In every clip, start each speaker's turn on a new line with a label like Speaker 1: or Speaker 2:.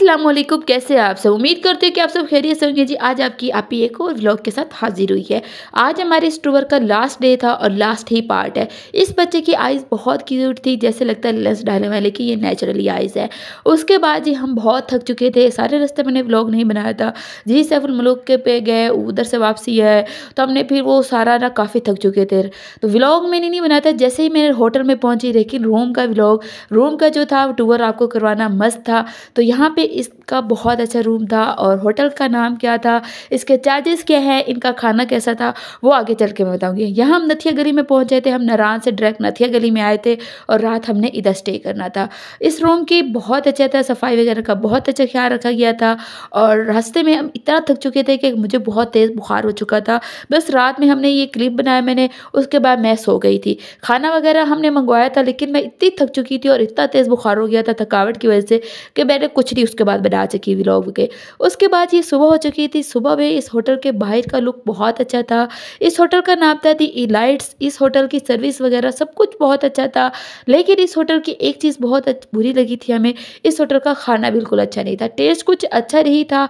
Speaker 1: अस्सलाम वालेकुम कैसे आप सब उम्मीद करते हो कि आप सब खैरियत से होंगे जी आज आपकी आप ही एक और व्लॉग के साथ हाजिर हुई है आज हमारे इस टूर का लास्ट डे था और लास्ट ही पार्ट है इस बच्चे की आइज़ बहुत क्यूट थी जैसे लगता है लेंस डालने वाले की ये नेचुरली आइज़ है उसके बाद जी हम बहुत थक चुके थे सारे रास्ते मैंने व्लॉग नहीं बनाया था जी सैफुल मलुक के पे गए उधर से वापसी है तो हमने फिर वो सारा ना काफ़ी थक चुके थे तो व्लॉग मैंने नहीं बनाया था जैसे ही मैंने होटल में पहुँची लेकिन रूम का व्लॉग रूम का जो था टूर आपको करवाना मस्त था तो यहाँ पे इसका बहुत अच्छा रूम था और होटल का नाम क्या था इसके चार्जेस क्या है इनका खाना कैसा था वो आगे चल के मैं बताऊँगी यहाँ हम नथिया गली में पहुँचे थे हम नारायण से डायरेक्ट नथिया गली में आए थे और रात हमने इधर स्टे करना था इस रूम की बहुत अच्छा था सफाई वगैरह का बहुत अच्छा ख्याल रखा गया था और रास्ते में हम इतना थक चुके थे कि मुझे बहुत तेज़ बुखार हो चुका था बस रात में हमने ये क्लिप बनाया मैंने उसके बाद मैं सो गई थी खाना वगैरह हमने मंगवाया था लेकिन मैं इतनी थक चुकी थी और इतना तेज़ बुखार हो गया था थकावट की वजह से कि मैंने कुछ नहीं उसके उसके बाद बना चुकी व्लॉग के उसके बाद ये सुबह हो चुकी थी सुबह में इस होटल के बाहर का लुक बहुत अच्छा था इस होटल का नाम था दी इलाइट्स इस होटल की सर्विस वगैरह सब कुछ बहुत अच्छा था लेकिन इस होटल की एक चीज़ बहुत बुरी लगी थी हमें इस होटल का खाना बिल्कुल अच्छा नहीं था टेस्ट कुछ अच्छा नहीं था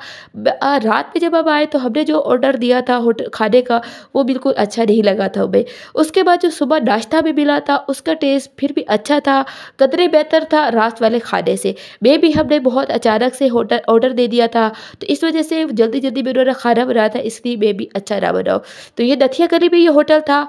Speaker 1: रात में जब आप आए तो हमने जो ऑर्डर दिया था होटल खाने का वो बिल्कुल अच्छा नहीं लगा था हमें उसके बाद जो सुबह नाश्ता में मिला था उसका टेस्ट फिर भी अच्छा था कदरे बेहतर था रात वाले खाने से मे भी हमने बहुत अचानक अचानक से होटल ऑर्डर दे दिया था तो इस वजह से जल्दी जल्दी में खराब खाना था इसलिए बेबी अच्छा ना बनाओ तो ये नथिया गली में ये होटल था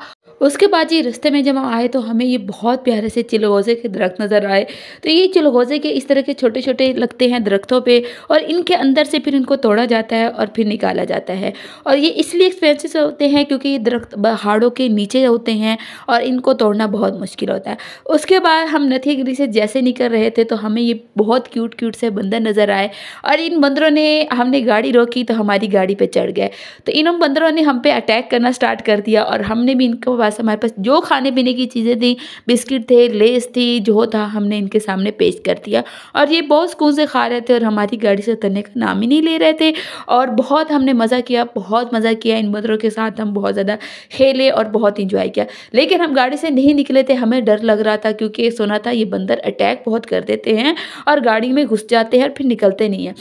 Speaker 1: उसके बाद ये रास्ते में जब हम आए तो हमें ये बहुत प्यारे से चिलगोज़े के दरख्त नज़र आए तो ये चिलगोज़े के इस तरह के छोटे छोटे लगते हैं दरख्तों पे और इनके अंदर से फिर इनको तोड़ा जाता है और फिर निकाला जाता है और ये इसलिए एक्सपेंसिव होते हैं क्योंकि ये दरख्त पहाड़ों के नीचे होते हैं और इनको तोड़ना बहुत मुश्किल होता है उसके बाद हम नथीगिरी से जैसे निकल रहे थे तो हमें ये बहुत क्यूट क्यूट से बंदर नज़र आए और इन बंदरों ने हमने गाड़ी रोकी तो हमारी गाड़ी पर चढ़ गए तो इन बंदरों ने हम पे अटैक करना स्टार्ट कर दिया और हमने भी इनको आपको पास हमारे पास जो खाने पीने की चीज़ें थी बिस्किट थे लेस थी जो था हमने इनके सामने पेश कर दिया और ये बहुत सुकून से खा रहे थे और हमारी गाड़ी से उतरने का नाम ही नहीं ले रहे थे और बहुत हमने मज़ा किया बहुत मज़ा किया इन बंदरों के साथ हम बहुत ज़्यादा खेले और बहुत इंजॉय किया लेकिन हम गाड़ी से नहीं निकले थे हमें डर लग रहा था क्योंकि सुना था ये बंदर अटैक बहुत कर देते हैं और गाड़ी में घुस जाते हैं और फिर निकलते नहीं हैं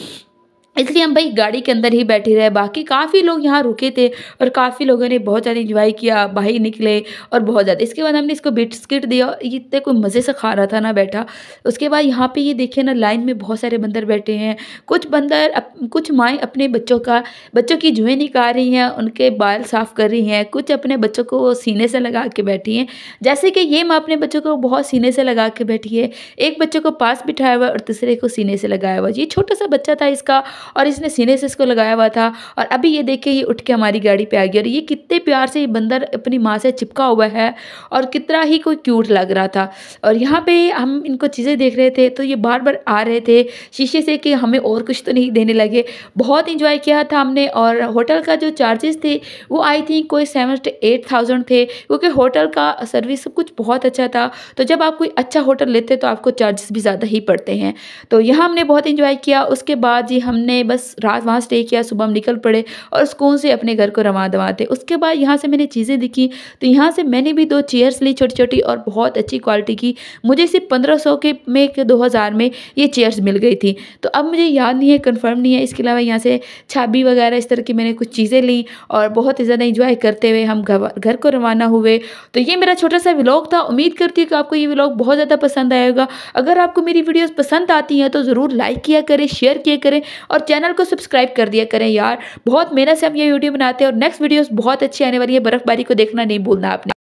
Speaker 1: इसलिए हम भाई गाड़ी के अंदर ही बैठे रहे बाकी काफ़ी लोग यहाँ रुके थे और काफ़ी लोगों ने बहुत ज़्यादा इन्जॉय किया बाहर निकले और बहुत ज़्यादा इसके बाद हमने इसको बिस्किट दिया ये इतने कोई मज़े से खा रहा था ना बैठा उसके बाद यहाँ पे ये देखिए ना लाइन में बहुत सारे बंदर बैठे हैं कुछ बंदर अप, कुछ माएँ अपने बच्चों का बच्चों की जुएँ निकाल रही हैं उनके बाल साफ़ कर रही हैं कुछ अपने बच्चों को सीने से लगा के बैठी हैं जैसे कि ये माँ अपने बच्चों को बहुत सीने से लगा के बैठी है एक बच्चे को पास बिठाया हुआ और तीसरे को सीने से लगाया हुआ ये छोटा सा बच्चा था इसका और इसने सीने से इसको लगाया हुआ था और अभी ये देखिए ये उठ के हमारी गाड़ी पे आ गई और ये कितने प्यार से ये बंदर अपनी माँ से चिपका हुआ है और कितना ही कोई क्यूट लग रहा था और यहाँ पे हम इनको चीज़ें देख रहे थे तो ये बार बार आ रहे थे शीशे से कि हमें और कुछ तो नहीं देने लगे बहुत इंजॉय किया था हमने और होटल का जो चार्जेस थे वो आई थिंक कोई सेवन टू एट थाउजेंड थे क्योंकि होटल का सर्विस सब कुछ बहुत अच्छा था तो जब आप कोई अच्छा होटल लेते तो आपको चार्जेस भी ज़्यादा ही पड़ते हैं तो यहाँ हमने बहुत इंजॉय किया उसके बाद जी हमने हमने बस रात वहाँ स्टे किया सुबह हम निकल पड़े और सुकून से अपने घर को रवा दवाते उसके बाद यहाँ से मैंने चीज़ें दिखी तो यहाँ से मैंने भी दो चेयर्स ली छोटी छोटी और बहुत अच्छी क्वालिटी की मुझे सिर्फ पंद्रह सौ के में दो हज़ार में ये चेयर्स मिल गई थी तो अब मुझे याद नहीं है कन्फर्म नहीं है इसके अलावा यहाँ से छाबी वगैरह इस तरह की मैंने कुछ चीज़ें ली और बहुत ही ज़्यादा इंजॉय करते हुए हम घर को रवाना हुए तो ये मेरा छोटा सा व्लॉग था उम्मीद करती हूँ कि आपको ये व्लॉग बहुत ज़्यादा पसंद आएगा अगर आपको मेरी वीडियोज़ पसंद आती हैं तो ज़रूर लाइक किया करें शेयर किया करें और और चैनल को सब्सक्राइब कर दिया करें यार बहुत मेहनत से हम ये वीडियो बनाते हैं और नेक्स्ट वीडियोस बहुत अच्छी आने वाली है बर्फ़बारी को देखना नहीं भूलना आपने